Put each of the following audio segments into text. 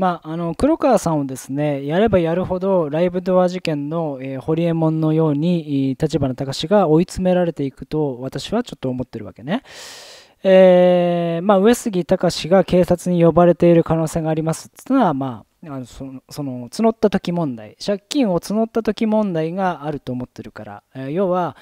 まあ、あの黒川さんをですねやればやるほどライブドア事件の、えー、堀エモ門のように立花隆が追い詰められていくと私はちょっと思ってるわけね。えー、まあ、上杉隆が警察に呼ばれている可能性がありますっていうのは、まあ、あのそのその募った時問題借金を募った時問題があると思ってるから、えー、要は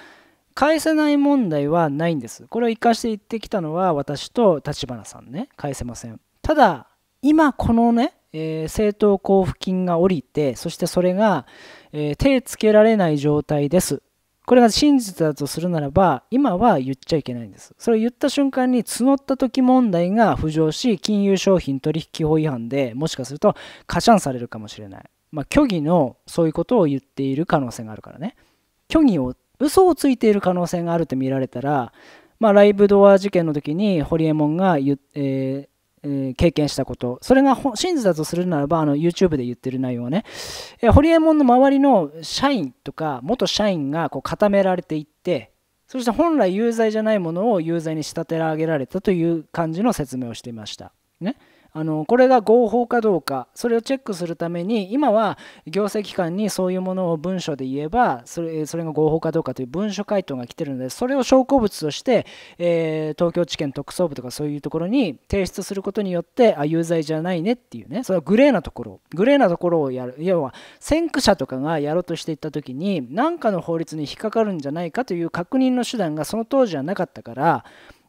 返せない問題はないんですこれを生かして言ってきたのは私と立花さんね返せませんただ今このねえー、政党交付金が下りてそしてそれが、えー、手つけられない状態ですこれが真実だとするならば今は言っちゃいけないんですそれを言った瞬間に募った時問題が浮上し金融商品取引法違反でもしかするとカシャンされるかもしれないまあ虚偽のそういうことを言っている可能性があるからね虚偽を嘘をついている可能性があると見られたらまあ、ライブドア事件の時にホリエモンが、えー、えー、経験したこと。それが真実だとするならば、あの、YouTube で言ってる内容はね、えー、ホリエモンの周りの社員とか、元社員がこう固められていって、そして本来有罪じゃないものを有罪に仕立て上げられたという感じの説明をしていました。ね。あのこれが合法かどうかそれをチェックするために今は行政機関にそういうものを文書で言えばそれそれが合法かどうかという文書回答が来てるのでそれを証拠物として、えー、東京地検特捜部とかそういうところに提出することによってあ有罪じゃないねっていうねそれはグレーなところグレーなところをやる要は先駆者とかがやろうとしていった時に何かの法律に引っかかるんじゃないかという確認の手段がその当時はなかったから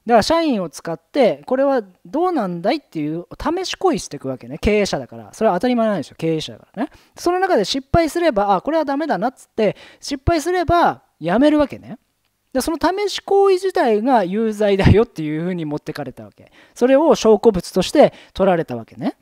だから社員を使ってこれはどうなんだいっていう試し行為していくわけね経営者だからそれは当たり前なんですよ経営者だからねその中で失敗すればあこれはダメだなっつって失敗すればやめるわけねでその試し行為自体が有罪だよっていうふうに持ってかれたわけそれを証拠物として取られたわけね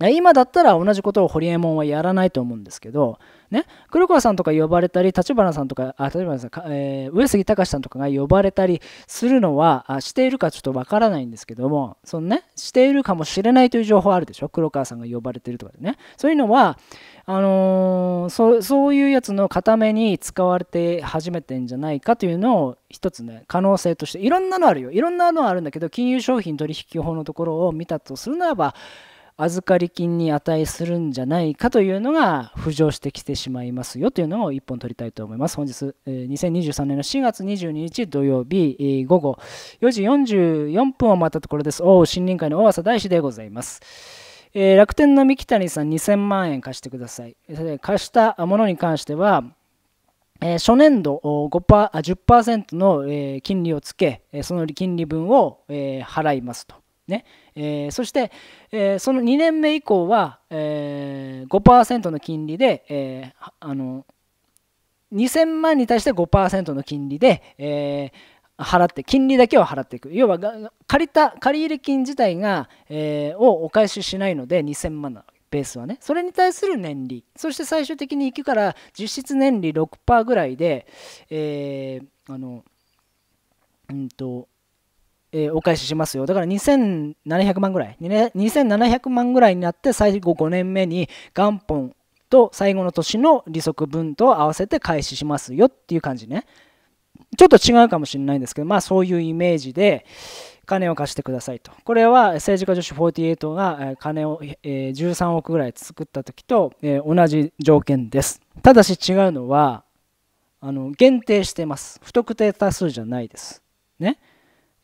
今だったら同じことをホリエモンはやらないと思うんですけど、ね、黒川さんとか呼ばれたり、立花さんとか、あ、立花さんえー、上杉隆さんとかが呼ばれたりするのは、あしているかちょっとわからないんですけども、そのね、しているかもしれないという情報あるでしょ黒川さんが呼ばれてるとかでね。そういうのは、あのー、そそういうやつの固めに使われて始めてんじゃないかというのを、一つね、可能性として、いろんなのあるよ。いろんなのあるんだけど、金融商品取引法のところを見たとするならば、預かり金に値するんじゃないかというのが浮上してきてしまいますよというのを1本取りたいと思います。本日、2023年の4月22日土曜日午後4時44分を待ったところです。おお、森林会の大浅大師でございます。えー、楽天の三木谷さん2000万円貸してください。貸したものに関しては、えー、初年度5%あ10%の、えー、金利をつけ、その金利分を、えー、払いますと。ねえー、そして、えー、その2年目以降は、えー、5%の金利で、えー、あの2000万に対して5%の金利で、えー、払って金利だけを払っていく要は借りた借入金自体が、えー、をお返ししないので2000万なベースはねそれに対する年利そして最終的に行くから実質年利6%ぐらいで、えー、あのうんとえー、お返ししますよ。だから2700万ぐらい、2700万ぐらいになって最後5年目に元本と最後の年の利息分と合わせて開始しますよっていう感じね。ちょっと違うかもしれないんですけど、まあそういうイメージで金を貸してくださいと。これは政治家女子48が金を13億ぐらい作った時と同じ条件です。ただし違うのは、あの限定してます。不特定多数じゃないです。ね。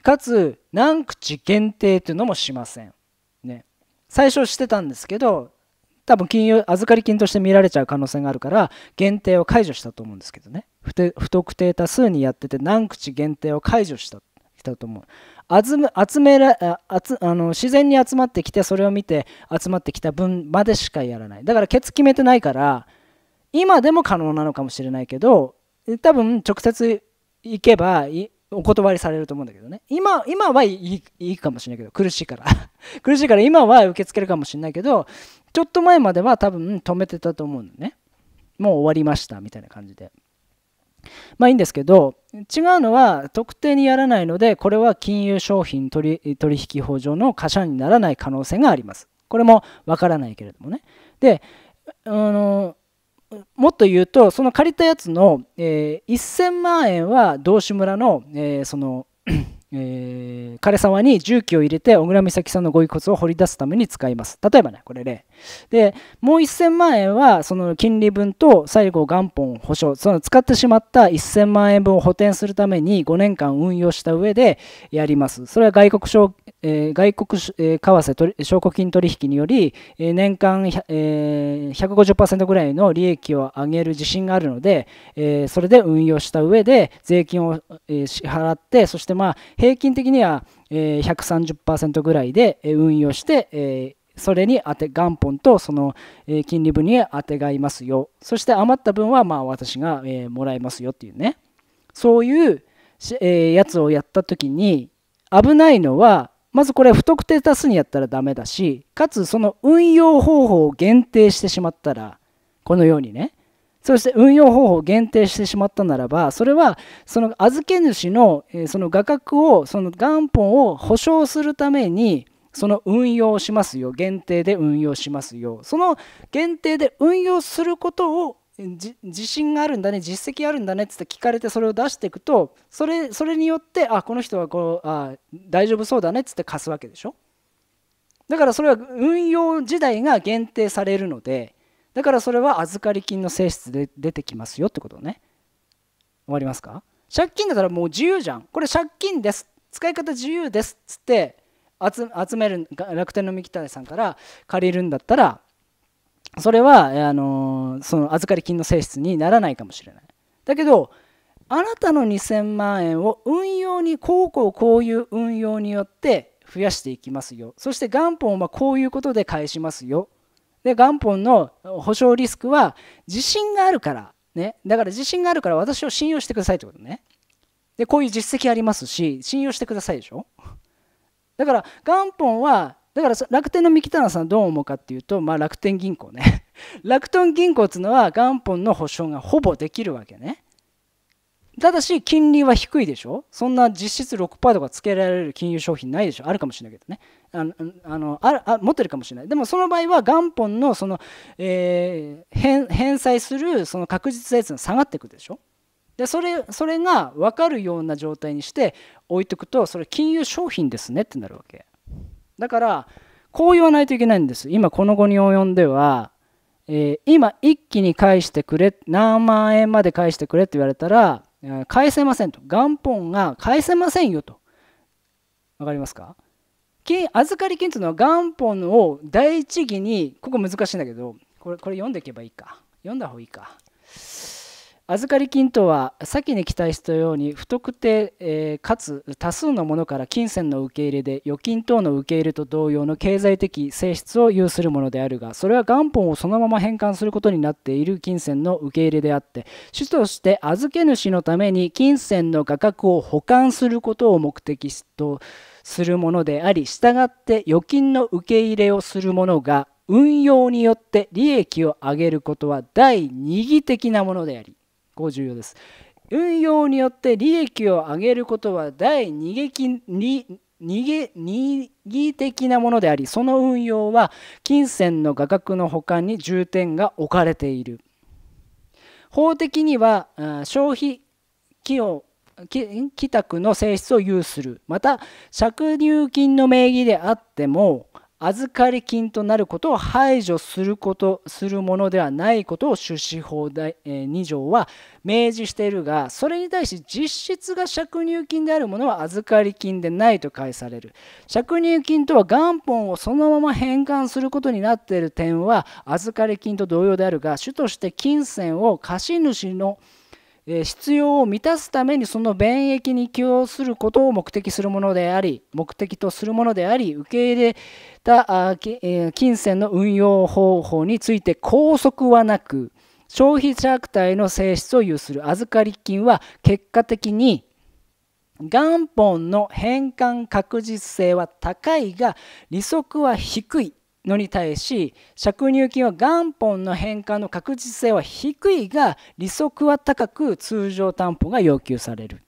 かつ何口限定というのもしません。ね、最初してたんですけど多分金融預かり金として見られちゃう可能性があるから限定を解除したと思うんですけどね不特定多数にやってて何口限定を解除したしたと思う集め集めらああの自然に集まってきてそれを見て集まってきた分までしかやらないだからケツ決めてないから今でも可能なのかもしれないけど多分直接行けばいお断りされると思うんだけどね今今はいいいいかもしれないけど苦しいから 苦しいから今は受け付けるかもしれないけどちょっと前までは多分止めてたと思うのねもう終わりましたみたいな感じでまあいいんですけど違うのは特定にやらないのでこれは金融商品取引法上の過社にならない可能性がありますこれもわからないけれどもねであのもっと言うとその借りたやつの、えー、1000万円は道志村の、えー、そのえー、彼様に重機を入れて小倉美咲さんのご遺骨を掘り出すために使います。例えばね、これ例。で、もう1000万円はその金利分と最後元本保証、その使ってしまった1000万円分を補填するために5年間運用した上でやります。それは外国証、えー、外国、えー、為替証拠金取引により、え年間、えー、150%ぐらいの利益を上げる自信があるので、えそれで運用した上で税金を、え支払って、そしてまあ、平均的には、えー、130%ぐらいで運用して、えそれに当て元本とその、え金利分にあてがいますよそして余った分はまあ私が、えもらえますよっていうねそういう、えやつをやった時に危ないのはまずこれ不特定多数にやったらダメだしかつその運用方法を限定してしまったらこのようにねそして運用方法を限定してしまったならばそれはその預け主のその画角をその元本を保証するためにその運用しますよ限定で運用しますよその限定で運用することを自信があるんだね実績あるんだねって聞かれてそれを出していくとそれそれによってあこの人はこうあ大丈夫そうだねっつって貸すわけでしょだからそれは運用時代が限定されるのでだからそれは預かり金の性質で出てきますよってことね終わりますか借金だったらもう自由じゃんこれ借金です使い方自由ですっつって集める楽天の三木谷さんから借りるんだったらそれはあのその預かり金の性質にならないかもしれないだけどあなたの2000万円を運用にこうこうこういう運用によって増やしていきますよそして元本はこういうことで返しますよで元本の保証リスクは自信があるから、ね、だから自信があるから私を信用してくださいってことね。でこういう実績ありますし信用してくださいでしょ。だから元本はだから楽天の三木棚さんどう思うかっていうと、まあ、楽天銀行ね 楽天銀行っていうのは元本の保証がほぼできるわけね。ただし金利は低いでしょそんな実質6%とかつけられる金融商品ないでしょあるかもしれないけどね。あのあのあ持ってるかもしれないでもその場合は元本のその、えー、返済するその確実なやつが下がっていくでしょでそれそれが分かるような状態にして置いておくとそれ金融商品ですねってなるわけだからこう言わないといけないんです今この後に及んでは、えー、今一気に返してくれ何万円まで返してくれって言われたら返せませんと元本が返せませんよと分かりますか預かり金というのは元本を第一義にここ難しいんだけどこれこれ読んでいけばいいか読んだ方がいいか預かり金とは先に期待したように不特定、えー、かつ多数のものから金銭の受け入れで預金等の受け入れと同様の経済的性質を有するものであるがそれは元本をそのまま返還することになっている金銭の受け入れであって主として預け主のために金銭の価格を保管することを目的とするものであり従って預金の受け入れをするものが運用によって利益を上げることは第二義的なものでありこう重要です運用によって利益を上げることは第二義的なものでありその運用は金銭の画角の保管に重点が置かれている法的には消費費用帰宅の性質を有するまた借入金の名義であっても預かり金となることを排除することするものではないことを出資法第2条は明示しているがそれに対し実質が借入金であるものは預かり金でないと返される借入金とは元本をそのまま返還することになっている点は預かり金と同様であるが主として金銭を貸主の必要を満たすためにその便益に寄与することを目的するものであり目的とするものであり受け入れた金銭の運用方法について拘束はなく消費者悪待の性質を有する預かり金は結果的に元本の返還確実性は高いが利息は低いのに対し借入金は元本の返還の確実性は低いが利息は高く通常担保が要求される。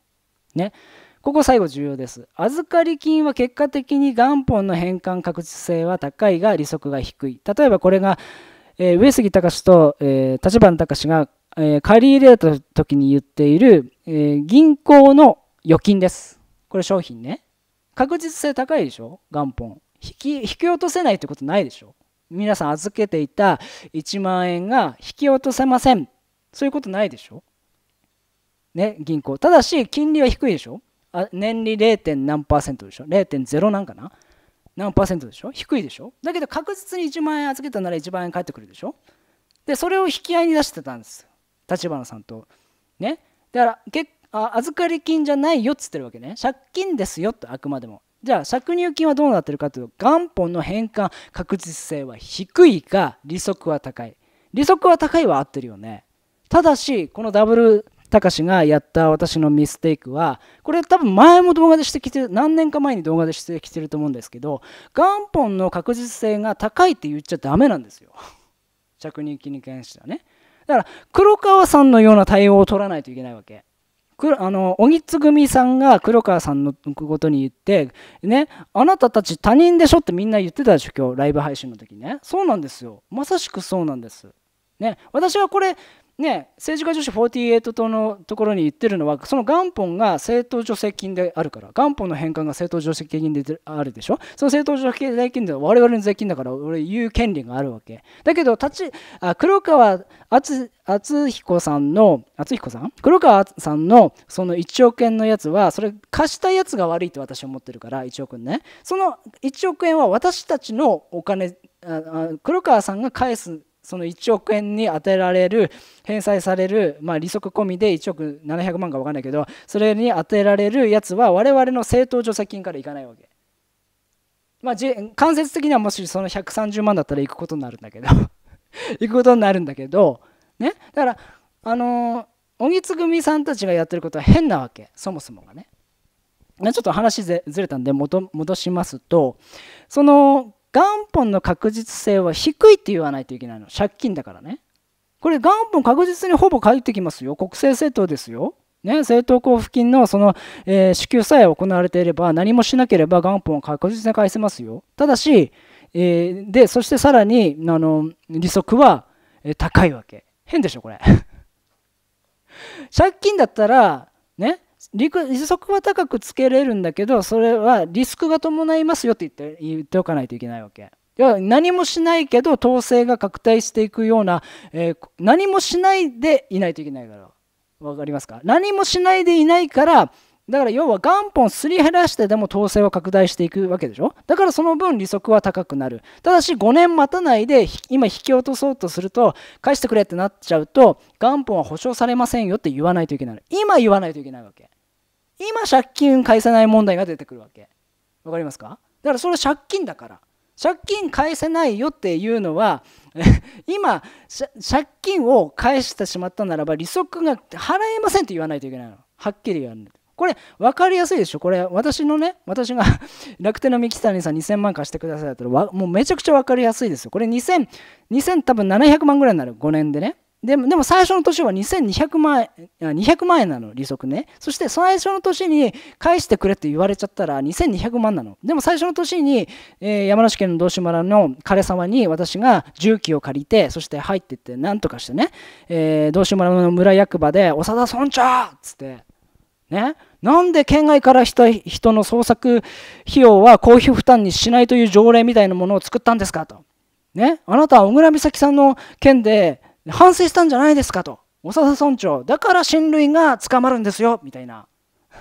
ね、ここ最後重要です。預かり金は結果的に元本の返還確実性は高いが利息が低い。例えばこれが、えー、上杉隆と、えー、立花隆が、えー、借り入れた時に言っている、えー、銀行の預金です。これ商品ね。確実性高いでしょ元本。引き引き落とせないってことないでしょ皆さん預けていた1万円が引き落とせませんそういうことないでしょね銀行ただし金利は低いでしょあ年利 0. 何パーセントでしょ0.0なんかな何パーセントでしょ低いでしょだけど確実に1万円預けたなら1万円返ってくるでしょでそれを引き合いに出してたんです立花さんとねだからけあ預かり金じゃないよっつってるわけね借金ですよとあくまでもじゃあ借入金はどうなってるかというと元本の返還確実性は低いが利息は高い利息は高いは合ってるよねただしこのダブルたかしがやった私のミステイクはこれ多分前も動画でしてきてる何年か前に動画でしてきてると思うんですけど元本の確実性が高いって言っちゃダメなんですよ着任金に関してはねだから黒川さんのような対応を取らないといけないわけあの小木つ組さんが黒川さんのことに言ってねあなたたち他人でしょってみんな言ってたでしょ今日ライブ配信の時ねそうなんですよまさしくそうなんですね私はこれね、政治家女子48党のところに言ってるのはその元本が政党助成金であるから元本の返還が政党助成金であるでしょその政党助成金では我々の税金だから俺言う権利があるわけだけど立ちあ黒川敦彦さんの彦さん黒川さんのその1億円のやつはそれ貸したやつが悪いと私は思ってるから1億円ねその1億円は私たちのお金黒川さんが返すその1億円に充てられる返済される、まあ、利息込みで1億700万か分かんないけどそれに充てられるやつは我々の政党助成金からいかないわけ。まあ、間接的にはもしその130万だったら行くことになるんだけど 行くことになるんだけど、ね、だからあの小木つ組さんたちがやってることは変なわけそもそもがね。ちょっと話ずれたんで戻しますとその元本の確実性は低いって言わないといけないの借金だからねこれ元本確実にほぼ返ってきますよ国政政党ですよね、政党交付金のその、えー、支給さえ行われていれば何もしなければ元本を確実に返せますよ。ただし、えー、でそしてさらにあの利息は、えー、高いわけ。変でしょこれ 借金だったら利息は高くつけれるんだけどそれはリスクが伴いますよって言って言っておかないといけないわけ。要は何もしないけど統制が拡大していくような、えー、何もしないでいないといけないから分かりますか何もしないでいないからだから要は元本すり減らしてでも統制は拡大していくわけでしょだからその分利息は高くなるただし5年待たないで今引き落とそうとすると返してくれってなっちゃうと元本は保証されませんよって言わないといけない今言わないといけないわけ今借金返せない問題が出てくるわけわかりますかだからそれ借金だから借金返せないよっていうのは 今借金を返してしまったならば利息が払えませんって言わないといけないのはっきり言わないこれ分かりやすいでしょこれ私のね私が 楽天の三木谷さん2000万貸してくださいだったらもうめちゃくちゃ分かりやすいですよこれ2000 2700万ぐらいになる5年でねでもでも最初の年は2200万円 ,200 万円なの利息ねそして最初の年に返してくれって言われちゃったら2200万なのでも最初の年に、えー、山梨県の道志村の彼様に私が重機を借りてそして入ってって何とかしてね、えー、道志村の村役場で「長田村長!」っつってねなんで県外から人の捜索費用は公費負担にしないという条例みたいなものを作ったんですかと。ね、あなたは小倉美咲さんの件で反省したんじゃないですかと長田村長だから親類が捕まるんですよみたいな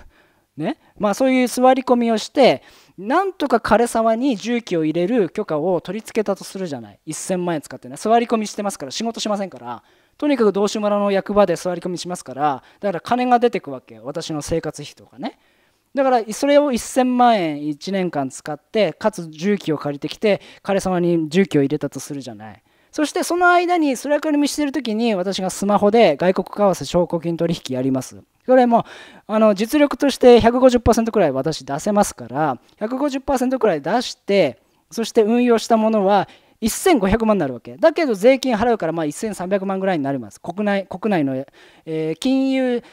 ねまあ、そういう座り込みをしてなんとか枯沢に重機を入れる許可を取り付けたとするじゃない1000万円使ってね座り込みしてますから仕事しませんからとにかく道志村の役場で座り込みしますからだから金が出てくわけ私の生活費とかねだからそれを1000万円1年間使ってかつ重機を借りてきて枯れ沢に重機を入れたとするじゃないそしてその間にそれから見してる時に私がスマホで外国為替証拠金取引やります。これもあの実力として150%くらい私出せますから150%くらい出してそして運用したものは1500万になるわけだけど税金払うからまあ1300万ぐらいになります国内国内の、えー、金融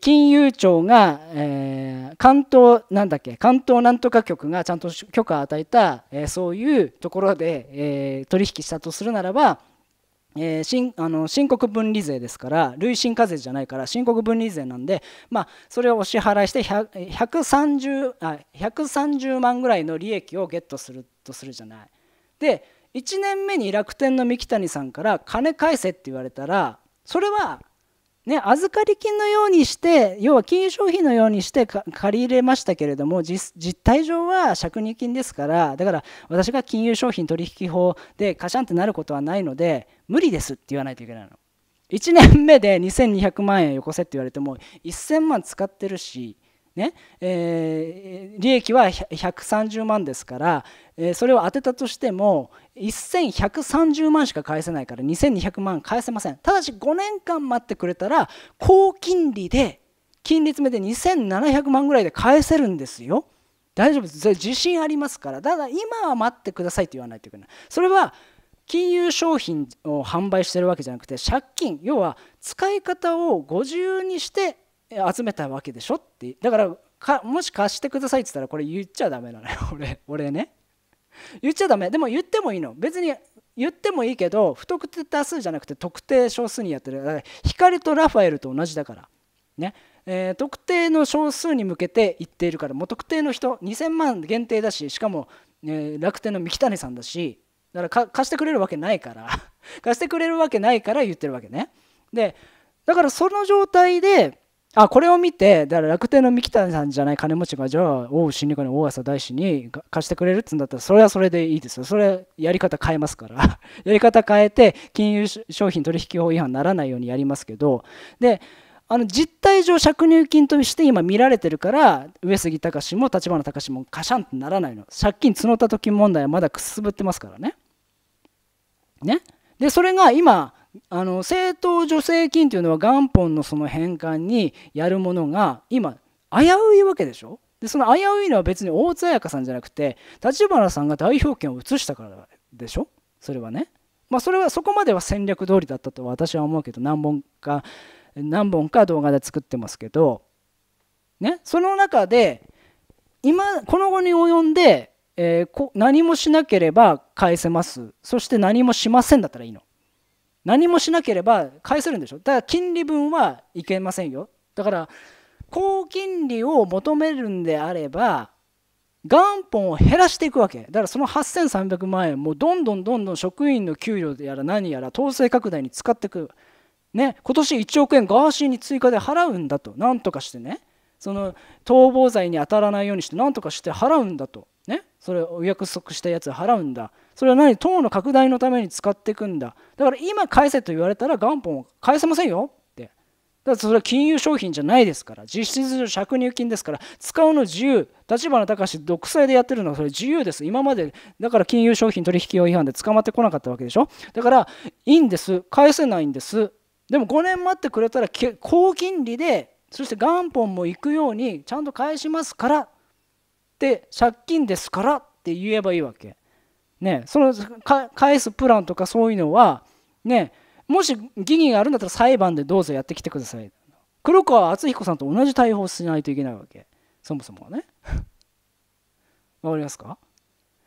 金融庁が、えー、関東なんだっけ関東なんとか局がちゃんと許可を与えた、えー、そういうところで、えー、取引したとするならば、えー、あの申告分離税ですから累進課税じゃないから申告分離税なんで、まあ、それをお支払いして 100, 130, あ130万ぐらいの利益をゲットするとするじゃない。で1年目に楽天の三木谷さんから金返せって言われたらそれはね、預かり金のようにして要は金融商品のようにして借り入れましたけれども実態上は借入金ですからだから私が金融商品取引法でカシャンってなることはないので無理ですって言わないといけないの1年目で2200万円よこせって言われても1000万使ってるしねえー、利益は130万ですから、えー、それを当てたとしても1130万しか返せないから2200万返せませんただし5年間待ってくれたら高金利で金利詰めて2700万ぐらいで返せるんですよ大丈夫ですそれ自信ありますからただ今は待ってくださいと言わないといけないそれは金融商品を販売してるわけじゃなくて借金要は使い方を五重にして集めたわけでしょってだからかもし貸してくださいって言ったらこれ言っちゃダメなのよ 俺俺ね言っちゃダメでも言ってもいいの別に言ってもいいけど不特定多数じゃなくて特定少数にやってるだから光とラファエルと同じだからねえー、特定の少数に向けて言っているからもう特定の人2000万限定だししかも、えー、楽天の三木谷さんだしだから貸してくれるわけないから 貸してくれるわけないから言ってるわけねでだからその状態であこれを見てだから楽天の三木谷さんじゃない金持ちがじゃあ大新宿の大浅大師に貸してくれるっつうんだったらそれはそれでいいですよそれやり方変えますから やり方変えて金融商品取引法違反にならないようにやりますけどであの実態上借入金として今見られてるから上杉隆も立花隆もカシャンってならないの借金募った時問題はまだくすぶってますからね。ねでそれが今あの政党助成金というのは元本のその返還にやるものが今危ういわけでしょでその危ういのは別に大津彩香さんじゃなくて立花さんが代表権を移したからでしょそれはね。まあ、それはそこまでは戦略通りだったと私は思うけど何本か何本か動画で作ってますけど、ね、その中で今この後に及んで、え何もしなければ返せますそして何もしませんだったらいいの。何もしなければ返せるんでしょだから金利分はいけませんよだから高金利を求めるんであれば元本を減らしていくわけだからその8300万円もどんどんどんどん職員の給料やら何やら統制拡大に使っていくね今年1億円ガーシーに追加で払うんだとなんとかしてねその逃亡罪に当たらないようにしてなんとかして払うんだとねそれお約束したやつ払うんだそれは何党の拡大のために使っていくんだだから今返せと言われたら元本を返せませんよってだからそれは金融商品じゃないですから実質上借入金ですから使うの自由立花隆独裁でやってるのはそれ自由です今までだから金融商品取引法違反で捕まってこなかったわけでしょだからいいんです返せないんですでも5年待ってくれたら高金利でそして元本も行くようにちゃんと返しますからって借金ですからって言えばいいわけ。ね、その返すプランとかそういうのは、ね、もし疑義があるんだったら裁判でどうぞやってきてください。黒川敦彦さんと同じ対応をしないといけないわけ。そもそもはね。わかりますか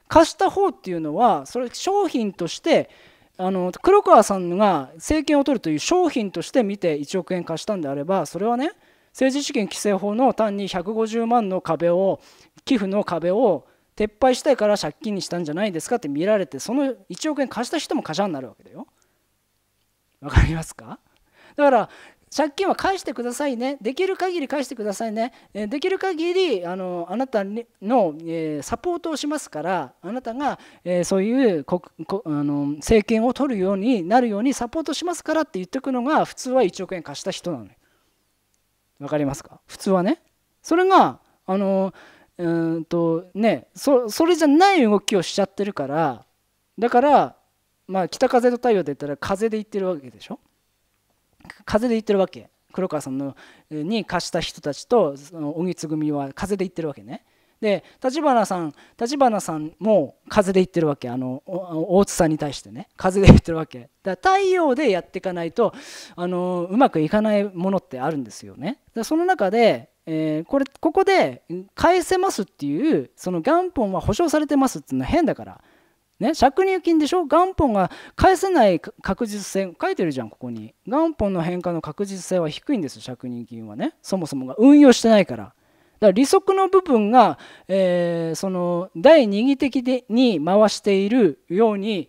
貸した方っていうのは、それ商品として、あの黒川さんが政権を取るという商品として見て1億円貸したんであればそれはね政治資金規正法の単に150万の壁を寄付の壁を撤廃したいから借金にしたんじゃないですかって見られてその1億円貸した人も過剰になるわけだよ。わかりますかだから借金は返してくださいねできる限り返してくださいねできる限りあのあなたの、えサポートをしますからあなたが、えそういうここあの政権を取るようになるようにサポートしますからって言ってくのが普通は1億円貸した人なのよ。わかりますか普通はね。それがあのうんとねそそれじゃない動きをしちゃってるからだからまあ北風と太陽で言ったら風で言ってるわけでしょ風で言ってるわけ黒川さんのに貸した人たちとつ津組は風で言ってるわけねで立花さん立花さんも風で言ってるわけあの大津さんに対してね風で言ってるわけだから太陽でやっていかないとあのうまくいかないものってあるんですよねその中でえー、これここで返せますっていうその元本は保証されてますっていうのは変だから、ね、借入金でしょ元本が返せない確実性書いてるじゃんここに元本の変化の確実性は低いんです借入金はねそもそもが運用してないから。だから利息の部分が、えー、その第二義的でに回しているように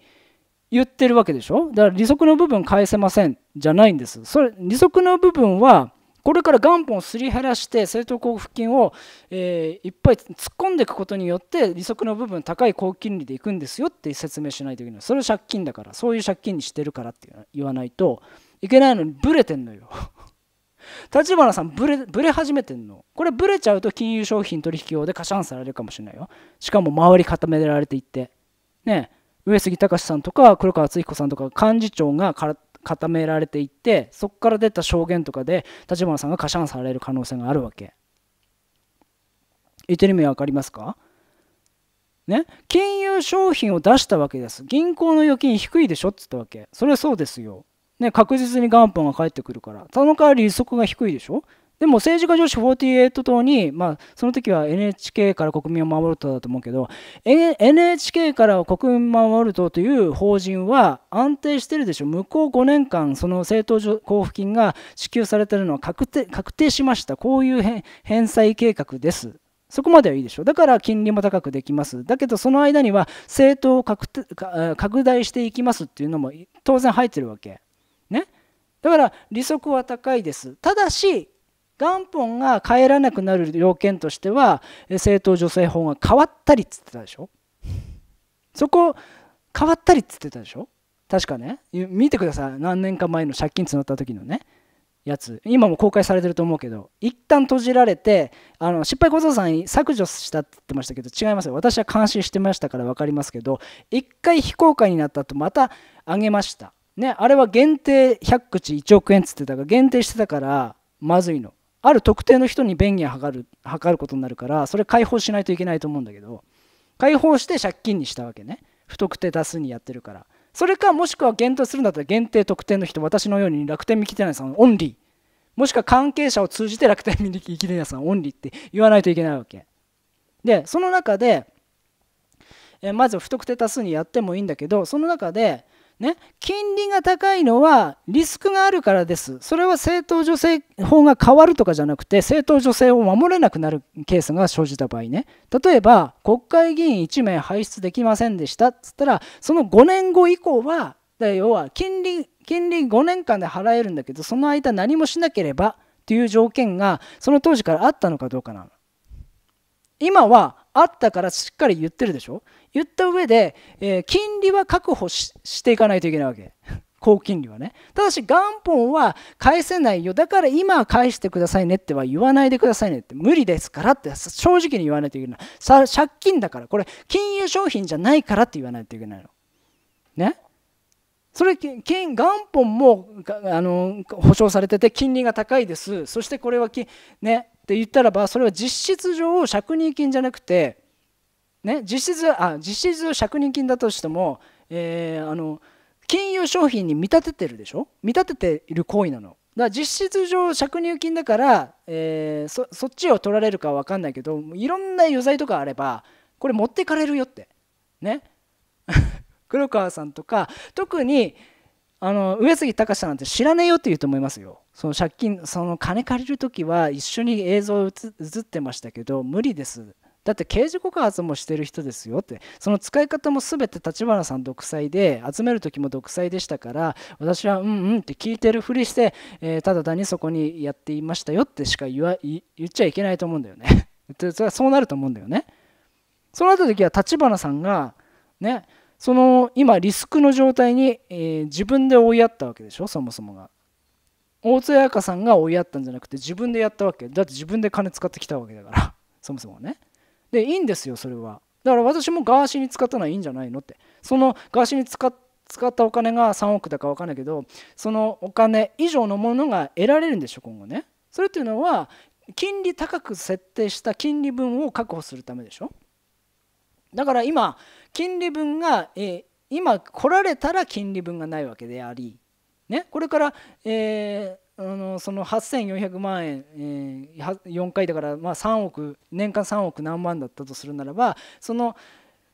言ってるわけでしょだから利息の部分返せませんじゃないんですそれ利息の部分はこれから元本をすり減らして政党交付金を、えー、いっぱい突っ込んでいくことによって利息の部分高い高金利でいくんですよって説明しないといけないそれは借金だからそういう借金にしてるからって言わないといけないのにブレてんのよ 立花さんブレブレ始めてんのこれブレちゃうと金融商品取引用でカシャンされるかもしれないよしかも周り固められていってね上杉隆さんとか黒川敦彦さんとか幹事長がから固められていってそこから出た証言とかで立花さんが過シャされる可能性があるわけ言ってる意味分かりますかね、金融商品を出したわけです銀行の預金低いでしょっつったわけそれはそうですよ、ね、確実に元本が返ってくるからその代わり利息が低いでしょでも政治家女子48党に、まあ、その時は NHK から国民を守る党だと思うけど、NHK から国民を守る党という法人は安定してるでしょ。向こう5年間、その政党交付金が支給されてるのは確定確定しました。こういう返済計画です。そこまではいいでしょう。だから金利も高くできます。だけどその間には政党を拡大していきますっていうのも当然入ってるわけ。ね。だから利息は高いです。ただし元本が返らなくなる要件としては政党助成法が変わったりっつってたでしょそこ変わったりっつってたでしょ確かね見てください何年か前の借金募った時のねやつ今も公開されてると思うけど一旦閉じられてあの失敗小僧さん削除したって言ってましたけど違いますよ私は監視してましたから分かりますけど一回非公開になったとまた上げましたねあれは限定100口1億円っつってたから限定してたからまずいのある特定の人に便宜を図る図ることになるからそれ解放しないといけないと思うんだけど解放して借金にしたわけね不特定多数にやってるからそれかもしくは限定するんだったら限定特定の人私のように楽天見切てないさんオンリーもしくは関係者を通じて楽天見切てないさんオンリーって言わないといけないわけでその中でえまず不特定多数にやってもいいんだけどその中でね、金利が高いのはリスクがあるからです。それは政党助成法が変わるとかじゃなくて、政党助成を守れなくなるケースが生じた場合ね。例えば、国会議員1名排出できませんでしたっつったら、その5年後以降は、要は金利、金利5年間で払えるんだけど、その間何もしなければっていう条件が、その当時からあったのかどうかなの。今はあったからしっかり言ってるでしょ言った上で、えー、金利は確保していかないといけないわけ。高金利はね。ただし元本は返せないよ。だから今は返してくださいねっては言わないでくださいねって無理ですからって正直に言わないといけない。さ借金だからこれ金融商品じゃないからって言わないといけないの。ねそれ金元本もあの保証されてて金利が高いですそしてこれはね、って言ったらばそれは実質上借入金じゃなくて、ね、実質あ実質上借入金だとしても、えー、あの金融商品に見立ててるでしょ見立てている行為なの。だから実質上借入金だから、えー、そそっちを取られるかは分かんないけどいろんな余罪とかあればこれ持ってかれるよってね 黒川さんとか特にあの上杉隆さんなんて知らねえよって言うと思いますよ。その借金その金借りる時は一緒に映像映ってましたけど無理ですだって刑事告発もしてる人ですよってその使い方も全て立花さん独裁で集める時も独裁でしたから私はうんうんって聞いてるふりして、えー、ただ単にそこにやっていましたよってしか言わ言っちゃいけないと思うんだよね それはそうなると思うんだよねそうなった時は立花さんがねその今リスクの状態に、えー、自分で追いやったわけでしょそもそもが大津彩香さんが追いやったんじゃなくて自分でやったわけだって自分で金使ってきたわけだから そもそもねでいいんですよそれはだから私もガーシーに使ったのはいいんじゃないのってそのガーシーに使ったお金が3億だか分かんないけどそのお金以上のものが得られるんでしょ今後ねそれっていうのは金利高く設定した金利分を確保するためでしょだから今金利分が、えー、今来られたら金利分がないわけでありね、これから、えー、あのその8400万円、えー、4回だから、まあ、3億年間3億何万だったとするならばその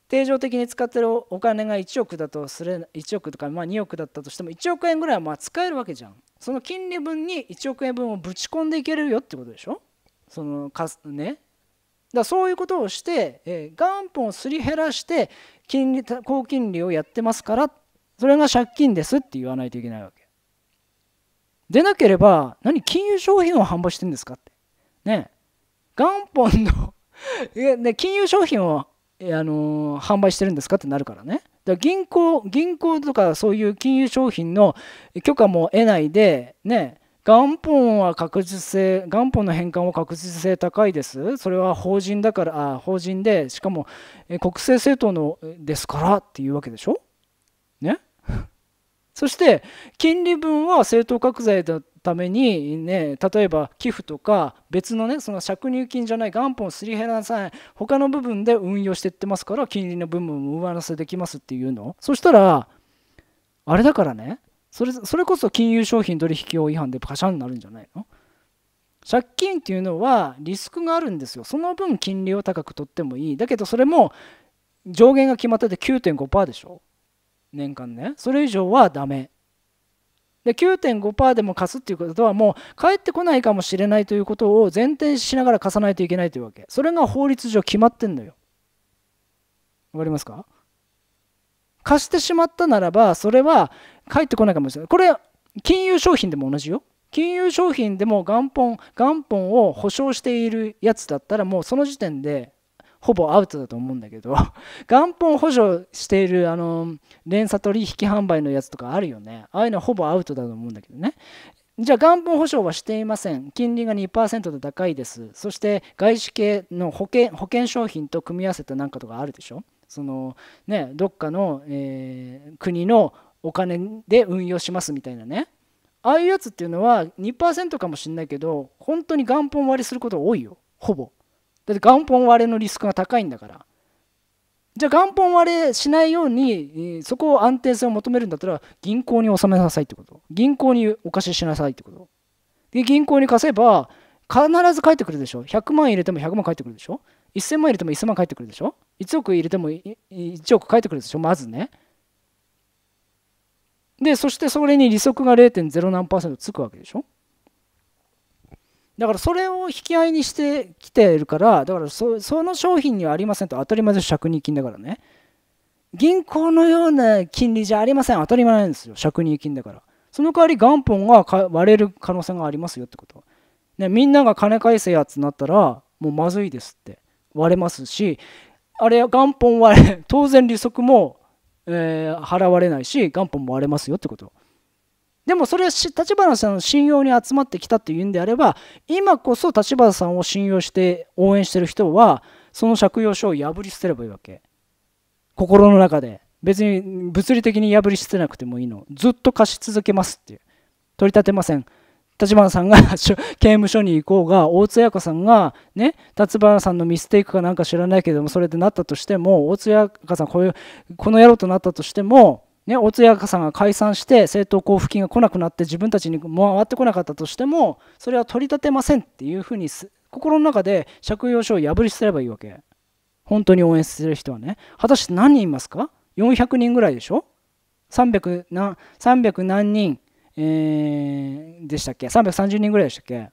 定常的に使ってるお金が1億だとすれ1億とかまあ2億だったとしても1億円ぐらいはまあ使えるわけじゃんその金利分に1億円分をぶち込んでいけるよってことでしょそのかねだそういうことをして、えー、元本をすり減らして金利高金利をやってますからそれが借金ですって言わないといけないわけでなければ、何、金融商品を販売してるんですかって。ね。元本の ね、金融商品を、あのー、販売してるんですかってなるからね。だから銀行、銀行とかそういう金融商品の許可も得ないで、ね、元本は確実性、元本の返還は確実性高いです。それは法人だから、あ法人で、しかも国政政党のですからっていうわけでしょねそして金利分は正当格財だために、ね、例えば寄付とか別の,、ね、その借入金じゃない元本をすり減らさない他の部分で運用していってますから金利の部分も上乗せできますっていうのそしたらあれだからねそれそれこそ金融商品取引法違反でパシャンになるんじゃないの借金っていうのはリスクがあるんですよ。その分金利を高く取ってもいい。だけどそれも上限が決まってて9.5%でしょ。年間ねそれ以上はダメで9.5%でも貸すっていうことはもう返ってこないかもしれないということを前提しながら貸さないといけないというわけそれが法律上決まってんのよわかりますか貸してしまったならばそれは返ってこないかもしれないこれ金融商品でも同じよ金融商品でも元本元本を保証しているやつだったらもうその時点でほぼアウトだと思うんだけど 元本補助しているあの連鎖取引販売のやつとかあるよねああいうのはほぼアウトだと思うんだけどねじゃあ元本保証はしていません。金利が2%で高いです。そして外資系の保険保険商品と組み合わせたなんかとかあるでしょそのね、どっかの、えー、国のお金で運用しますみたいなね。ああいうやつっていうのは2%かもしんないけど、本当に元本割りすること多いよ。ほぼ。だって元本割れのリスクが高いんだから。じゃあ元本割れしないように、そこを安定性を求めるんだったら、銀行に納めなさいってこと。銀行にお貸ししなさいってこと。で、銀行に貸せば、必ず返ってくるでしょ。100万入れても100万返ってくるでしょ。1000万入れても1000万返ってくるでしょ。1億入れても1億返ってくるでしょ。まずね。で、そしてそれに利息が0.0何パーセントつくわけでしょ。だからそれを引き合いにしてきているからだからその商品にはありませんと当たり前です借入金だからね銀行のような金利じゃありません当たり前なんですよ借入金だからその代わり元本が割れる可能性がありますよってこと、ね、みんなが金返せやつになったらもうまずいですって割れますしあれ元本割れ当然利息も、えー、払われないし元本も割れますよってことでもそれは立花さんの信用に集まってきたっていうんであれば今こそ立花さんを信用して応援してる人はその借用書を破り捨てればいいわけ心の中で別に物理的に破り捨てなくてもいいのずっと貸し続けますっていう取り立てません立花さんが 刑務所に行こうが大津彩子さんがね立花さんのミステイクかなんか知らないけどもそれでなったとしても大津彩子さんこういうこの野郎となったとしてもね、大津屋さんが解散して政党交付金が来なくなって自分たちに回ってこなかったとしてもそれは取り立てませんっていうふうに心の中で借用書を破り捨てればいいわけ本当に応援してる人はね果たして何人いますか400人ぐらいでしょ300何 ,300 何人、えー、でしたっけ330人ぐらいでしたっけ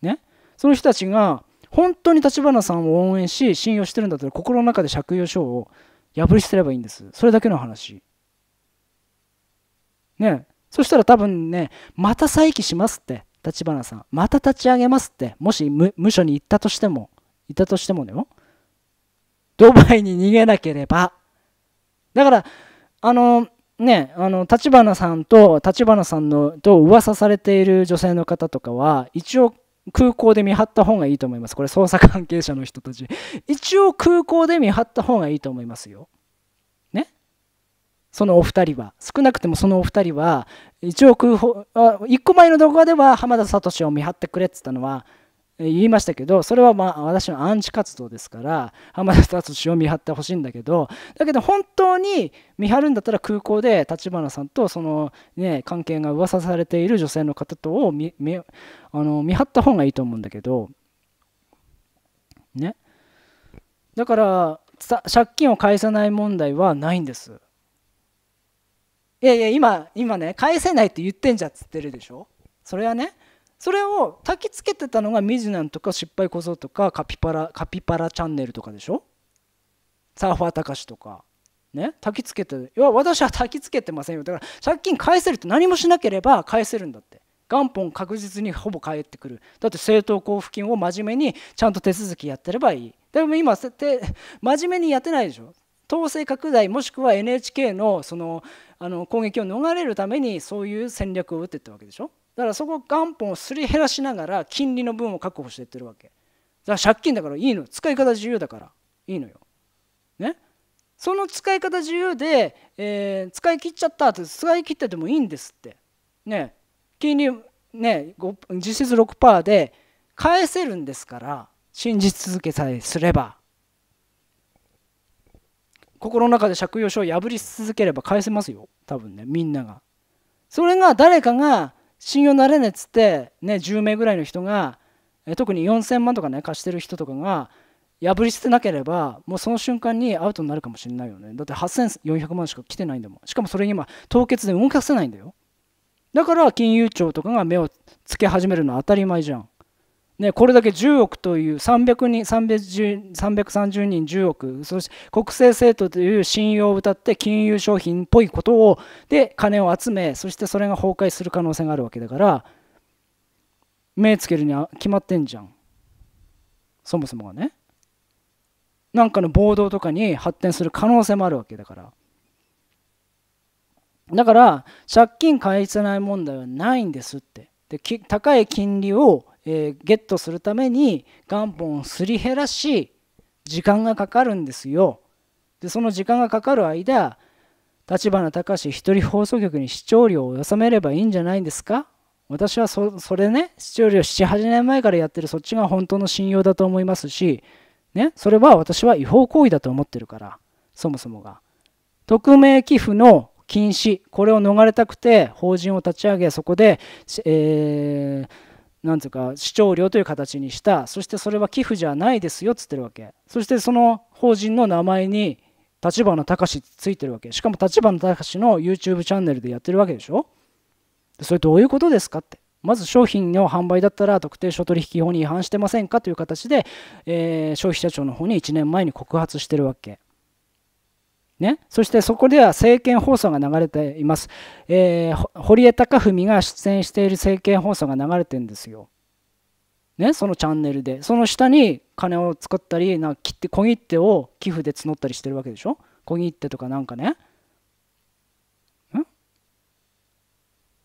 ねその人たちが本当に立花さんを応援し信用してるんだったら心の中で借用書を破り捨てればいいんですそれだけの話ねそしたら多分ねまた再起しますって立花さんまた立ち上げますってもし無所に行ったとしても行ったとしてもねよドバイに逃げなければだからあのねあの立花さんと立花さんのと噂されている女性の方とかは一応空港で見張った方がいいと思いますこれ捜査関係者の人たち一応空港で見張った方がいいと思いますよそのお二人は少なくともそのお二人は一億1個前の動画では浜田聡を見張ってくれって言ったのは言いましたけどそれはまあ私のアンチ活動ですから浜田聡を見張ってほしいんだけどだけど本当に見張るんだったら空港で立花さんとそのね関係が噂されている女性の方とを見見あの見張った方がいいと思うんだけどねだから借金を返さない問題はないんですいやいや今今ね返せないって言ってんじゃんっつってるでしょそれはねそれを焚きつけてたのがミジナンとか失敗こそとかカピパラカピパラチャンネルとかでしょサーファーたかしとかね焚きつけていや私は焚きつけてませんよだから借金返せると何もしなければ返せるんだって元本確実にほぼ返ってくるだって政党交付金を真面目にちゃんと手続きやってればいいでも今真面目にやってないでしょ統制拡大もしくは NHK のそのあの攻撃を逃れるためにそういう戦略を打ってったわけでしょだからそこ元本をすり減らしながら金利の分を確保していってるわけだから借金だからいいの使い方自由だからいいのよねその使い方自由で、えー、使い切っちゃったって使い切っててもいいんですってね金利ね実質6%で返せるんですから信じ続けさえすれば心の中で借用書を破り続ければ返せますよ多分ねみんなが。それが誰かが信用なれねっつってね10名ぐらいの人が特に4,000万とかね貸してる人とかが破り捨てなければもうその瞬間にアウトになるかもしれないよねだって8400万しか来てないんだもんしかもそれに今凍結で動かせないんだよだから金融庁とかが目をつけ始めるのは当たり前じゃんね、これだけ10億という300人330人10億そして国政政党という信用をうたって金融商品っぽいことをで金を集めそしてそれが崩壊する可能性があるわけだから目つけるには決まってんじゃんそもそもがねなんかの暴動とかに発展する可能性もあるわけだからだから借金返せない問題はないんですってで高い金利をえー、ゲットするために元本をすり減らし時間がかかるんですよ。でその時間がかかる間立花隆一人放送局に視聴料を納めればいいんじゃないんですか私はそれね視聴料78年前からやってるそっちが本当の信用だと思いますし、ね、それは私は違法行為だと思ってるからそもそもが。匿名寄付の禁止これを逃れたくて法人を立ち上げそこで、えーなんていうか視聴料という形にしたそしてそれは寄付じゃないですよっつってるわけそしてその法人の名前に立花隆ついてるわけしかも立花隆の YouTube チャンネルでやってるわけでしょそれどういうことですかってまず商品の販売だったら特定商取引法に違反してませんかという形で、えー、消費者庁の方に1年前に告発してるわけね、そしてそこでは政見放送が流れています、えー、堀江貴文が出演している政見放送が流れてるんですよ、ね、そのチャンネルでその下に金を作ったりな切って小切手を寄付で募ったりしてるわけでしょ小切手とかなんかねん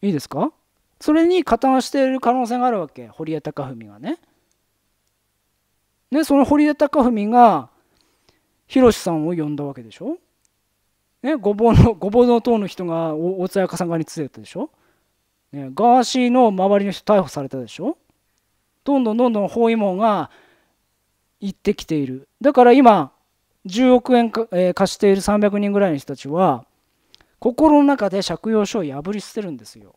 いいですかそれに加担している可能性があるわけ堀江貴文がねねその堀江貴文が広志さんを呼んだわけでしょね、ごぼうの、ごぼうの党の人が大津彩かさん側に連れてたでしょ、ね、ガーシーの周りの人逮捕されたでしょどんどんどんどん包囲網が行ってきている。だから今、10億円か、えー、貸している300人ぐらいの人たちは、心の中で借用書を破り捨てるんですよ。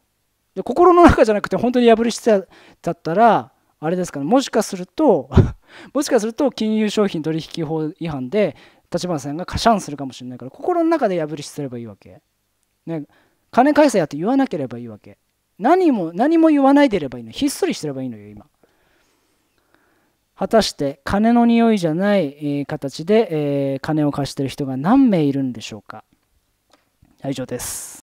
で心の中じゃなくて本当に破り捨てだったらあれですかねもしかすると もしかすると金融商品取引法違反で立花さんがカシャンするかもしれないから心の中で破りすればいいわけ。ね、金返せやって言わなければいいわけ。何も何も言わないでればいいの。ひっそりしてればいいのよ、今。果たして金の匂いじゃない形で、えー、金を貸してる人が何名いるんでしょうか。以上です。